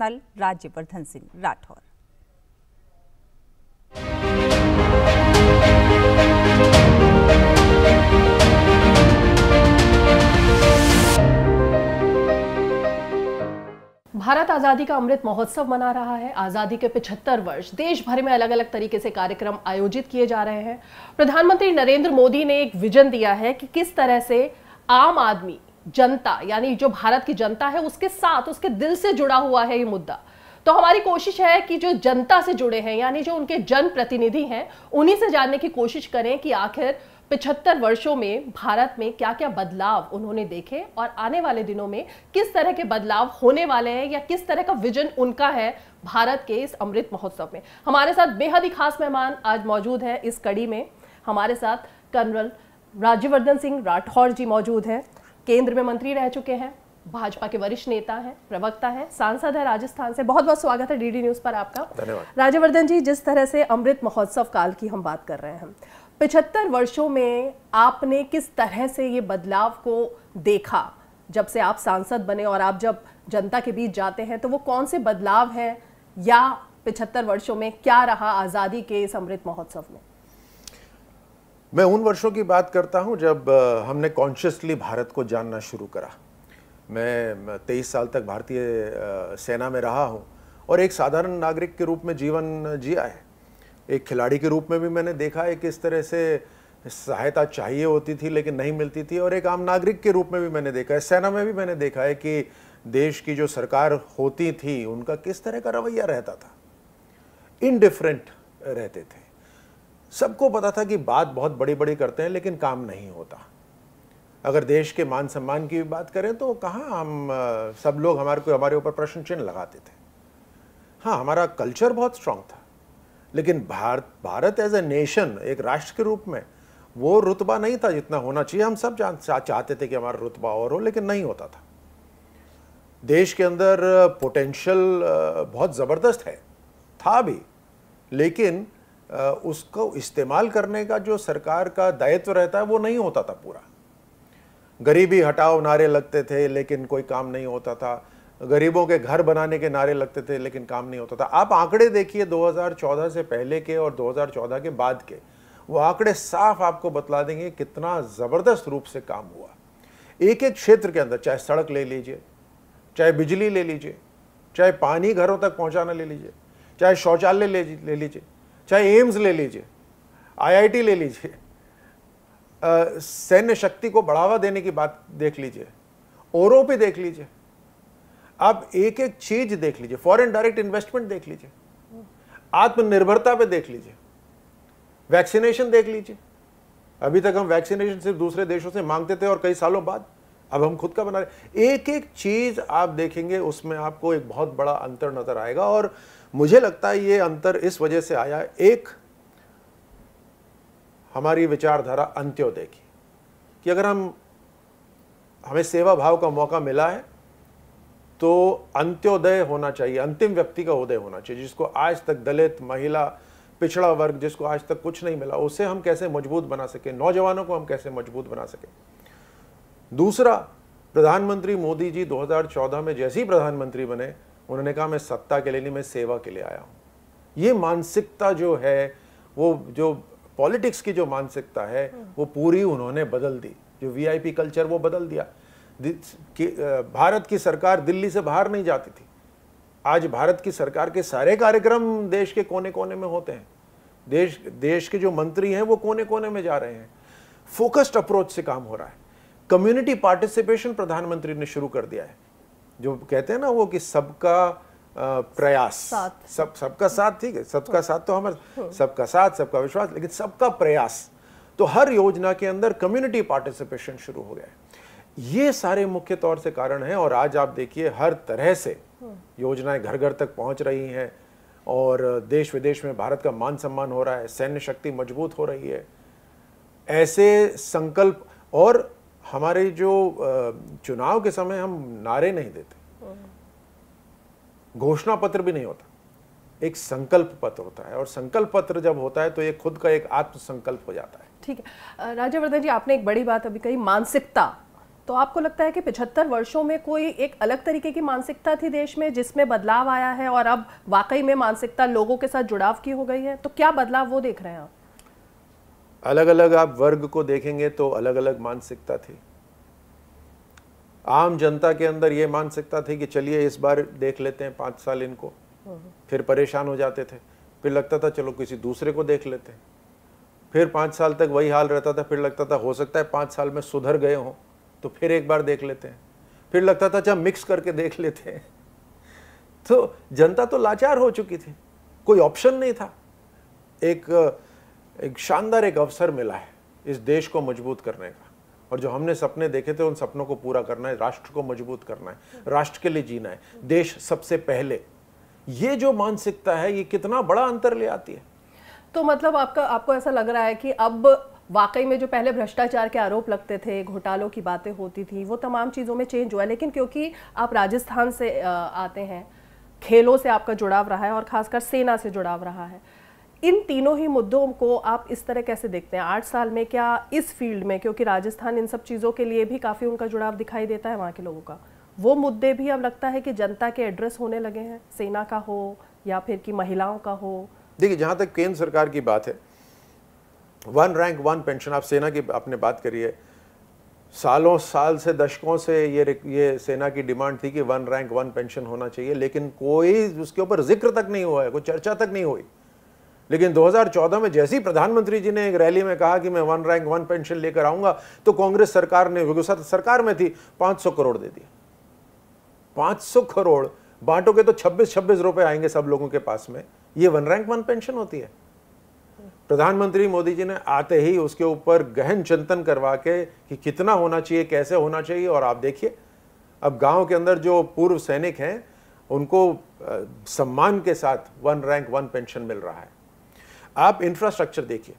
Colonel Rajyavardhan Singh Rathore Bharat आज़ादी का अमृत महोत्सव मना रहा है आज़ादी के 75 वर्ष देश भर में अलग अलग तरीके से कार्यक्रम आयोजित किए जा रहे हैं प्रधानमंत्री नरेंद्र मोदी ने एक विजन दिया है कि किस तरह से आम आदमी जनता यानी जो भारत की जनता है उसके साथ उसके दिल से जुड़ा हुआ है ये मुद्दा तो हमारी कोशिश है कि जो जनता से जुड़े हैं यानी जो उनके जनप्रतिनिधि हैं उन्हीं से जानने की कोशिश करें कि आखिर पिछहत्तर वर्षों में भारत में क्या क्या बदलाव उन्होंने देखे और आने वाले दिनों में किस तरह के बदलाव होने वाले हैं या किस तरह का विजन उनका है भारत के इस अमृत महोत्सव में हमारे साथ बेहद ही खास मेहमान आज मौजूद है इस कड़ी में हमारे साथ कर्नल राज्यवर्धन सिंह राठौर जी मौजूद हैं केंद्र में मंत्री रह चुके हैं भाजपा के वरिष्ठ नेता हैं प्रवक्ता हैं सांसद है राजस्थान से बहुत बहुत स्वागत है डीडी न्यूज पर आपका राज्यवर्धन जी जिस तरह से अमृत महोत्सव काल की हम बात कर रहे हैं पिछहत्तर वर्षों में आपने किस तरह से ये बदलाव को देखा जब से आप सांसद बने और आप जब जनता के बीच जाते हैं तो वो कौन से बदलाव हैं या पिछहत्तर वर्षों में क्या रहा आज़ादी के इस अमृत महोत्सव में मैं उन वर्षों की बात करता हूँ जब हमने कॉन्शियसली भारत को जानना शुरू करा मैं तेईस साल तक भारतीय सेना में रहा हूँ और एक साधारण नागरिक के रूप में जीवन जिया है एक खिलाड़ी के रूप में भी मैंने देखा है कि इस तरह से सहायता चाहिए होती थी लेकिन नहीं मिलती थी और एक आम नागरिक के रूप में भी मैंने देखा है सेना में भी मैंने देखा है कि देश की जो सरकार होती थी उनका किस तरह का रवैया रहता था इनडिफरेंट रहते थे सबको पता था कि बात बहुत बड़ी बड़ी करते हैं लेकिन काम नहीं होता अगर देश के मान सम्मान की बात करें तो कहाँ हम सब लोग हमारे को हमारे ऊपर प्रश्न चिन्ह लगाते थे हाँ हमारा कल्चर बहुत स्ट्रांग था लेकिन Bharat Bharat as a nation एक राष्ट्र के रूप में वो रुतबा नहीं था जितना होना चाहिए हम सब चाहते थे कि हमारा रुतबा और हो लेकिन नहीं होता था देश के अंदर पोटेंशियल बहुत ज़बरदस्त है था भी लेकिन उसको इस्तेमाल करने का जो सरकार का दायित्व रहता है वो नहीं होता था पूरा गरीबी हटाओ नारे लगते थे लेकिन कोई काम नहीं होता था गरीबों के घर बनाने के नारे लगते थे लेकिन काम नहीं होता था आप आंकड़े देखिए 2014 से पहले के और 2014 के बाद के वो आंकड़े साफ आपको बतला देंगे कितना ज़बरदस्त रूप से काम हुआ एक एक क्षेत्र के अंदर चाहे सड़क ले लीजिए चाहे बिजली ले लीजिए चाहे पानी घरों तक पहुंचाना ले लीजिए चाहे शौचालय ले लीजिए चाहे एम्स ले लीजिए आईआईटी ले लीजिए सैन्य शक्ति को बढ़ावा देने की बात देख लीजिए औरों पे देख लीजिए आप एक एक चीज देख लीजिए फॉरेन डायरेक्ट इन्वेस्टमेंट देख लीजिए आत्मनिर्भरता पे देख लीजिए वैक्सीनेशन देख लीजिए अभी तक हम वैक्सीनेशन सिर्फ दूसरे देशों से मांगते थे और कई सालों बाद अब हम खुद का बना रहे एक एक चीज आप देखेंगे उसमें आपको एक बहुत बड़ा अंतर नजर आएगा और मुझे लगता है ये अंतर इस वजह से आया एक हमारी विचारधारा अंत्योदय की कि अगर हम हमें सेवा भाव का मौका मिला है तो अंत्योदय होना चाहिए अंतिम व्यक्ति का उदय होना चाहिए जिसको आज तक दलित महिला पिछड़ा वर्ग जिसको आज तक कुछ नहीं मिला उसे हम कैसे मजबूत बना सके नौजवानों को हम कैसे मजबूत बना सके दूसरा प्रधानमंत्री मोदी जी 2014 में जैसे ही प्रधानमंत्री बने उन्होंने कहा मैं सत्ता के लिए नहीं मैं सेवा के लिए आया हूँ ये मानसिकता जो है वो जो पॉलिटिक्स की जो मानसिकता है वो पूरी उन्होंने बदल दी जो वीआईपी कल्चर वो बदल दिया कि भारत की सरकार दिल्ली से बाहर नहीं जाती थी आज भारत की सरकार के सारे कार्यक्रम देश के कोने कोने में होते हैं देश देश के जो मंत्री हैं वो कोने कोने में जा रहे हैं फोकस्ड अप्रोच से काम हो रहा है कम्युनिटी पार्टिसिपेशन प्रधानमंत्री ने शुरू कर दिया है जो कहते हैं ना वो कि सबका प्रयास साथ सब सबका साथ ठीक है सबका हाँ। साथ तो हमारा हाँ। सबका साथ सबका विश्वास लेकिन सबका प्रयास तो हर योजना के अंदर कम्युनिटी पार्टिसिपेशन शुरू हो गया है ये सारे मुख्य तौर से कारण हैं और आज आप देखिए हर तरह से हाँ। योजनाएं घर घर तक पहुंच रही हैं और देश विदेश में भारत का मान सम्मान हो रहा है सैन्य शक्ति मजबूत हो रही है ऐसे संकल्प और हमारे जो चुनाव के समय हम नारे नहीं देते घोषणा पत्र भी नहीं होता एक संकल्प पत्र होता है और संकल्प पत्र जब होता है तो ये खुद का एक आत्मसंकल्प हो जाता है ठीक है राज्यवर्धन जी आपने एक बड़ी बात अभी कही मानसिकता तो आपको लगता है कि 75 वर्षों में कोई एक अलग तरीके की मानसिकता थी देश में जिसमें बदलाव आया है और अब वाकई में मानसिकता लोगों के साथ जुड़ाव की हो गई है तो क्या बदलाव वो देख रहे हैं आप अलग अलग आप वर्ग को देखेंगे तो अलग अलग मानसिकता थी आम जनता के अंदर ये मानसिकता थी कि चलिए इस बार देख लेते हैं पांच साल इनको फिर परेशान हो जाते थे फिर लगता था चलो किसी दूसरे को देख लेते हैं फिर पांच साल तक वही हाल रहता था फिर लगता था हो सकता है पांच साल में सुधर गए हों तो फिर एक बार देख लेते हैं फिर लगता था चल मिक्स करके देख लेते हैं तो जनता तो लाचार हो चुकी थी कोई ऑप्शन नहीं था एक एक शानदार एक अवसर मिला है इस देश को मजबूत करने का और जो हमने सपने देखे थे उन सपनों को पूरा करना है राष्ट्र को मजबूत करना है राष्ट्र के लिए जीना है देश सबसे पहले ये जो मानसिकता है ये कितना बड़ा अंतर ले आती है तो मतलब आपका आपको ऐसा लग रहा है कि अब वाकई में जो पहले भ्रष्टाचार के आरोप लगते थे घोटालों की बातें होती थी वो तमाम चीज़ों में चेंज हुआ है लेकिन क्योंकि आप राजस्थान से आते हैं खेलों से आपका जुड़ाव रहा है और खासकर सेना से जुड़ाव रहा है इन तीनों ही मुद्दों को आप इस तरह कैसे देखते हैं आठ साल में क्या इस फील्ड में क्योंकि राजस्थान इन सब चीज़ों के लिए भी काफ़ी उनका जुड़ाव दिखाई देता है वहाँ के लोगों का वो मुद्दे भी अब लगता है कि जनता के एड्रेस होने लगे हैं सेना का हो या फिर कि महिलाओं का हो देखिए जहाँ तक केंद्र सरकार की बात है वन रैंक वन पेंशन आप सेना की आपने बात करी है सालों साल से दशकों से ये ये सेना की डिमांड थी कि वन रैंक वन पेंशन होना चाहिए लेकिन कोई उसके ऊपर जिक्र तक नहीं हुआ है कोई चर्चा तक नहीं हुई लेकिन 2014 में जैसे ही प्रधानमंत्री जी ने एक रैली में कहा कि मैं वन रैंक वन पेंशन लेकर आऊंगा तो कांग्रेस सरकार ने सरकार में थी 500 करोड़ दे दिया 500 करोड़ बांटोगे तो 26 26 रुपए आएंगे सब लोगों के पास में ये वन रैंक वन पेंशन होती है प्रधानमंत्री मोदी जी ने आते ही उसके ऊपर गहन चिंतन करवा के कि कितना होना चाहिए कैसे होना चाहिए और आप देखिए अब गांव के अंदर जो पूर्व सैनिक हैं उनको सम्मान के साथ वन रैंक वन पेंशन मिल रहा है आप इंफ्रास्ट्रक्चर देखिए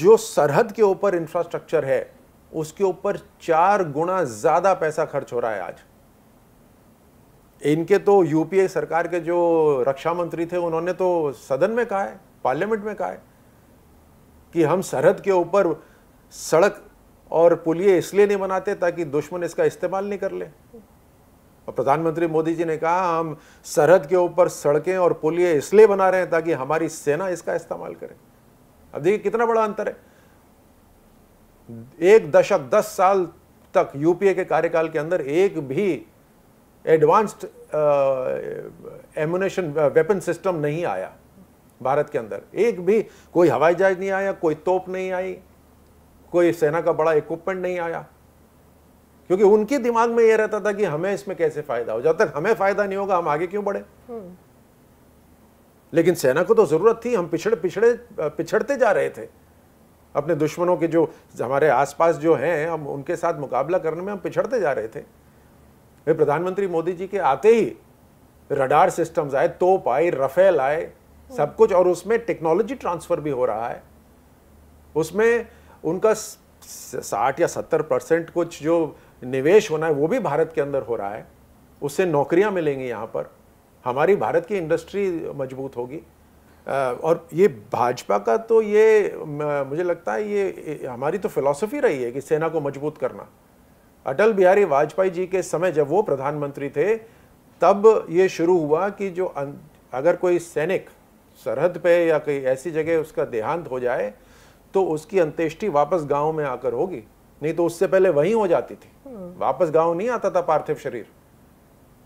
जो सरहद के ऊपर इंफ्रास्ट्रक्चर है उसके ऊपर चार गुना ज़्यादा पैसा खर्च हो रहा है आज इनके तो यूपीए सरकार के जो रक्षा मंत्री थे उन्होंने तो सदन में कहा है पार्लियामेंट में कहा है कि हम सरहद के ऊपर सड़क और पुलिये इसलिए नहीं बनाते ताकि दुश्मन इसका इस्तेमाल नहीं कर ले और प्रधानमंत्री मोदी जी ने कहा हम सरहद के ऊपर सड़कें और पुलिये इसलिए बना रहे हैं ताकि हमारी सेना इसका इस्तेमाल करे अब देखिए कितना बड़ा अंतर है एक दशक दस साल तक यूपीए के कार्यकाल के अंदर एक भी एडवांस्ड एमुनेशन वेपन सिस्टम नहीं आया भारत के अंदर एक भी कोई हवाई जहाज नहीं आया कोई तोप नहीं आई कोई सेना का बड़ा इक्विपमेंट नहीं आया क्योंकि उनके दिमाग में यह रहता था कि हमें इसमें कैसे फायदा हो जब तक हमें फायदा नहीं होगा हम आगे क्यों बढ़े हम्म। लेकिन सेना को तो जरूरत थी हम पिछड़ पिछड़े पिछड़ते जा रहे थे अपने दुश्मनों के जो हमारे आसपास जो हैं हम उनके साथ मुकाबला करने में हम पिछड़ते जा रहे थे वे प्रधानमंत्री मोदी जी के आते ही रडार सिस्टम्स आए तोप आए रफेल आए हम्म। सब कुछ और उसमें टेक्नोलॉजी ट्रांसफर भी हो रहा है उसमें उनका साठ या सत्तर परसेंट कुछ जो निवेश होना है वो भी भारत के अंदर हो रहा है उससे नौकरियां मिलेंगी यहाँ पर हमारी भारत की इंडस्ट्री मजबूत होगी और ये भाजपा का तो ये मुझे लगता है ये हमारी तो फिलॉसफी रही है कि सेना को मजबूत करना अटल बिहारी वाजपेयी जी के समय जब वो प्रधानमंत्री थे तब ये शुरू हुआ कि जो अं, अगर कोई सैनिक सरहद पे या कोई ऐसी जगह उसका देहांत हो जाए तो उसकी अंत्येष्टि वापस गांव में आकर होगी नहीं तो उससे पहले वहीं हो जाती थी वापस गांव नहीं आता था पार्थिव शरीर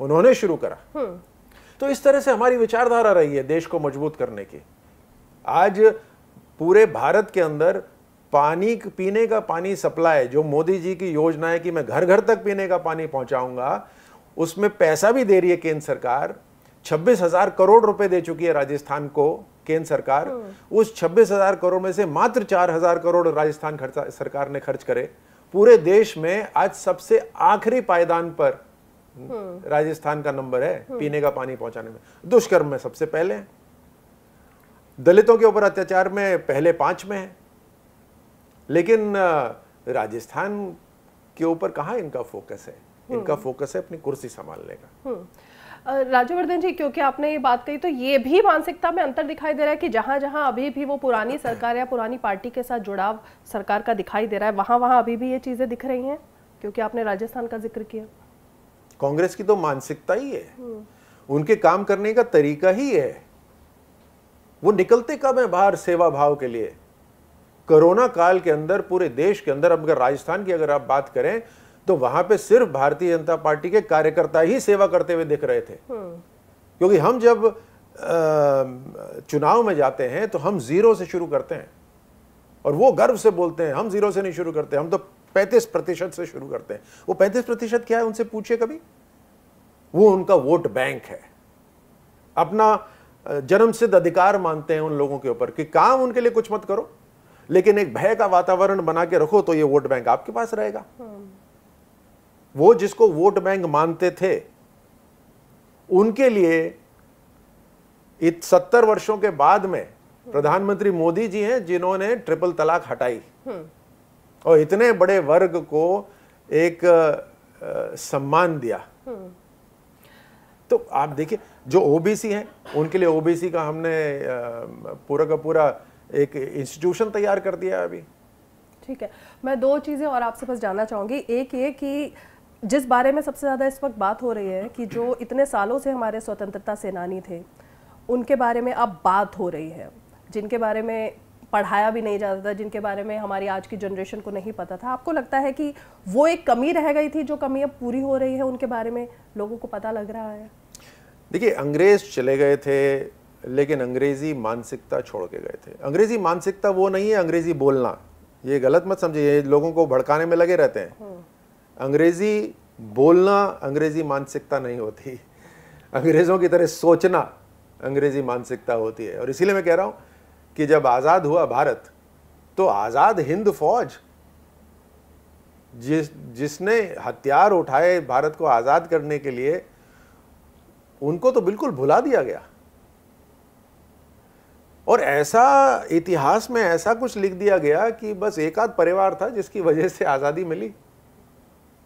उन्होंने शुरू करा हम्म। तो इस तरह से हमारी विचारधारा रही है देश को मजबूत करने की आज पूरे भारत के अंदर पानी पीने का पानी सप्लाई जो मोदी जी की योजना है कि मैं घर घर तक पीने का पानी पहुंचाऊंगा उसमें पैसा भी दे रही है केंद्र सरकार छब्बीस हजार करोड़ रुपए दे चुकी है राजस्थान को केंद्र सरकार हम्म। उस छब्बीस हजार करोड़ में से मात्र चार हजार करोड़ राजस्थान सरकार ने खर्च करे पूरे देश में आज सबसे आखिरी पायदान पर हम्म। राजस्थान का नंबर है हम्म। पीने का पानी पहुंचाने में दुष्कर्म में सबसे पहले है दलितों के ऊपर अत्याचार में पहले पांच में है लेकिन राजस्थान के ऊपर कहा इनका फोकस है इनका हम्म। फोकस है अपनी कुर्सी संभालने का राज्यवर्धन जी क्योंकि आपने ये बात कही तो ये भी मानसिकता में अंतर दिखाई दे रहा है कि जहाँ जहाँ अभी भी वो पुरानी सरकार या पुरानी पार्टी के साथ जुड़ाव सरकार का दिखाई दे रहा है वहाँ वहाँ अभी भी ये चीज़ें दिख रही हैं क्योंकि आपने राजस्थान का जिक्र किया कांग्रेस की तो मानसिकता ही है हम्म। उनके काम करने का तरीका ही है वो निकलते कब है बाहर सेवा भाव के लिए कोरोना काल के अंदर पूरे देश के अंदर अगर राजस्थान की अगर आप बात करें तो वहां पे सिर्फ भारतीय जनता पार्टी के कार्यकर्ता ही सेवा करते हुए दिख रहे थे हम्म। क्योंकि हम जब चुनाव में जाते हैं तो हम जीरो से शुरू करते हैं और वो गर्व से बोलते हैं हम जीरो से नहीं शुरू करते हम तो पैंतीस प्रतिशत से शुरू करते हैं वो पैंतीस प्रतिशत क्या है उनसे पूछिए कभी वो उनका वोट बैंक है अपना जन्म सिद्ध अधिकार मानते हैं उन लोगों के ऊपर कि काम उनके लिए कुछ मत करो लेकिन एक भय का वातावरण बना के रखो तो ये वोट बैंक आपके पास रहेगा हम्म। वो जिसको वोट बैंक मानते थे उनके लिए इत सत्तर वर्षों के बाद में हम्म। प्रधानमंत्री मोदी जी हैं जिन्होंने ट्रिपल तलाक हटाई हम्म। और इतने बड़े वर्ग को एक आ, सम्मान दिया हम्म। तो आप देखिए जो ओबीसी हैं उनके लिए ओबीसी का हमने पूरा का पूरा एक इंस्टीट्यूशन तैयार कर दिया अभी ठीक है मैं दो चीज़ें और आपसे बस जानना चाहूंगी एक ये कि जिस बारे में सबसे ज़्यादा इस वक्त बात हो रही है कि जो इतने सालों से हमारे स्वतंत्रता सेनानी थे उनके बारे में अब बात हो रही है जिनके बारे में पढ़ाया भी नहीं जाता था जिनके बारे में हमारी आज की जनरेशन को नहीं पता था आपको लगता है कि वो एक कमी रह गई थी जो कमी अब पूरी हो रही है उनके बारे में लोगों को पता लग रहा है देखिए अंग्रेज चले गए थे लेकिन अंग्रेज़ी मानसिकता छोड़ के गए थे अंग्रेज़ी मानसिकता वो नहीं है अंग्रेज़ी बोलना ये गलत मत समझिए लोगों को भड़काने में लगे रहते हैं हम्म। अंग्रेज़ी बोलना अंग्रेज़ी मानसिकता नहीं होती अंग्रेज़ों की तरह सोचना अंग्रेज़ी मानसिकता होती है और इसीलिए मैं कह रहा हूं कि जब आज़ाद हुआ भारत तो आज़ाद हिंद फौज जिस जिसने हथियार उठाए भारत को आज़ाद करने के लिए उनको तो बिल्कुल भुला दिया गया और ऐसा इतिहास में ऐसा कुछ लिख दिया गया कि बस एक आध परिवार था जिसकी वजह से आज़ादी मिली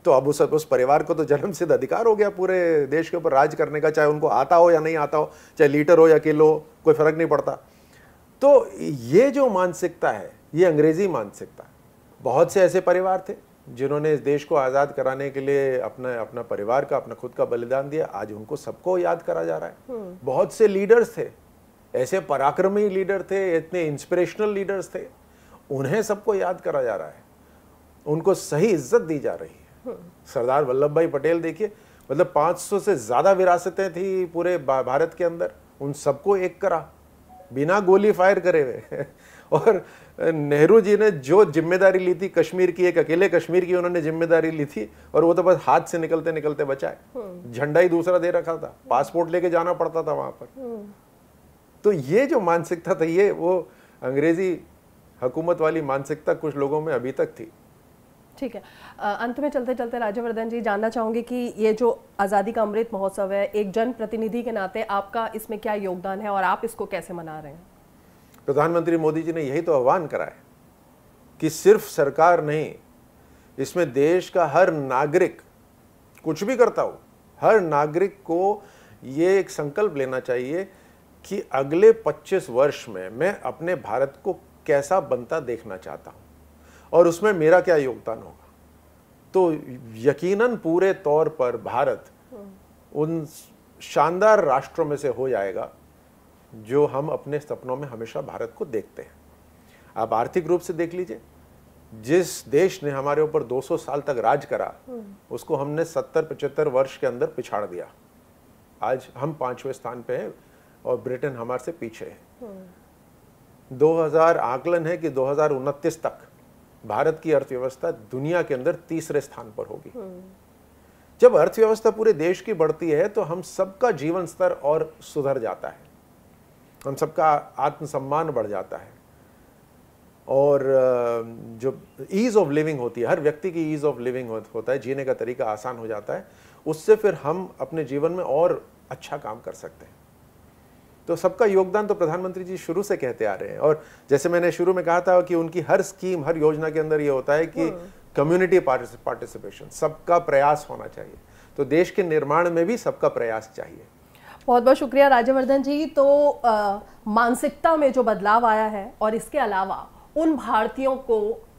तो अब उस उस परिवार को तो जन्म सिद्ध अधिकार हो गया पूरे देश के ऊपर राज करने का चाहे उनको आता हो या नहीं आता हो चाहे लीटर हो या किलो हो कोई फर्क नहीं पड़ता तो ये जो मानसिकता है ये अंग्रेजी मानसिकता बहुत से ऐसे परिवार थे जिन्होंने इस देश को आज़ाद कराने के लिए अपना अपना परिवार का अपना खुद का बलिदान दिया आज उनको सबको याद करा जा रहा है हम्म। बहुत से लीडर्स थे ऐसे पराक्रमी लीडर थे इतने इंस्पिरेशनल लीडर्स थे उन्हें सबको याद करा जा रहा है उनको सही इज्जत दी जा रही है सरदार वल्लभ भाई पटेल देखिए मतलब 500 से ज़्यादा विरासतें थी पूरे भारत के अंदर उन सबको एक करा बिना गोली फायर करे हुए और नेहरू जी ने जो जिम्मेदारी ली थी कश्मीर की एक अकेले कश्मीर की उन्होंने जिम्मेदारी ली थी और वो तो बस हाथ से निकलते निकलते बचाए हम्म। झंडा ही दूसरा दे रखा था पासपोर्ट लेके जाना पड़ता था वहां पर हम्म। तो ये जो मानसिकता थी ये वो अंग्रेजी हुकूमत वाली मानसिकता कुछ लोगों में अभी तक थी ठीक है अंत में चलते चलते राज्यवर्धन जी जानना चाहूंगी कि ये जो आज़ादी का अमृत महोत्सव है एक जनप्रतिनिधि के नाते आपका इसमें क्या योगदान है और आप इसको कैसे मना रहे हैं प्रधानमंत्री मोदी जी ने यही तो आह्वान करा है कि सिर्फ सरकार नहीं इसमें देश का हर नागरिक कुछ भी करता हो हर नागरिक को ये एक संकल्प लेना चाहिए कि अगले 25 वर्ष में मैं अपने भारत को कैसा बनता देखना चाहता हूँ और उसमें मेरा क्या योगदान होगा तो यकीनन पूरे तौर पर भारत उन शानदार राष्ट्रों में से हो जाएगा जो हम अपने सपनों में हमेशा भारत को देखते हैं आप आर्थिक रूप से देख लीजिए जिस देश ने हमारे ऊपर 200 साल तक राज करा उसको हमने 70-75 वर्ष के अंदर पिछाड़ दिया आज हम पांचवें स्थान पे हैं और ब्रिटेन हमारे से पीछे है 2000 आकलन है कि दो तक भारत की अर्थव्यवस्था दुनिया के अंदर तीसरे स्थान पर होगी हम्म। जब अर्थव्यवस्था पूरे देश की बढ़ती है तो हम सबका जीवन स्तर और सुधर जाता है हम सबका आत्मसम्मान बढ़ जाता है और जो ईज़ ऑफ लिविंग होती है हर व्यक्ति की ईज़ ऑफ लिविंग होता है जीने का तरीका आसान हो जाता है उससे फिर हम अपने जीवन में और अच्छा काम कर सकते हैं तो सबका योगदान तो प्रधानमंत्री जी शुरू से कहते आ रहे हैं और जैसे मैंने शुरू में कहा था कि उनकी हर स्कीम हर योजना के अंदर ये होता है कि कम्युनिटी हाँ। पार्टिसिपेशन सबका प्रयास होना चाहिए तो देश के निर्माण में भी सबका प्रयास चाहिए बहुत बहुत शुक्रिया राज्यवर्धन जी तो मानसिकता में जो बदलाव आया है और इसके अलावा उन भारतीयों को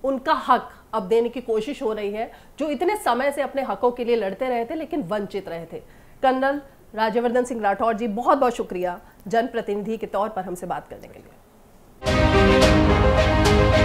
उनका हक अब देने की कोशिश हो रही है जो इतने समय से अपने हकों के लिए लड़ते रहे थे लेकिन वंचित रहे थे कर्नल राज्यवर्धन सिंह राठौर जी बहुत बहुत शुक्रिया जनप्रतिनिधि के तौर पर हमसे बात करने के लिए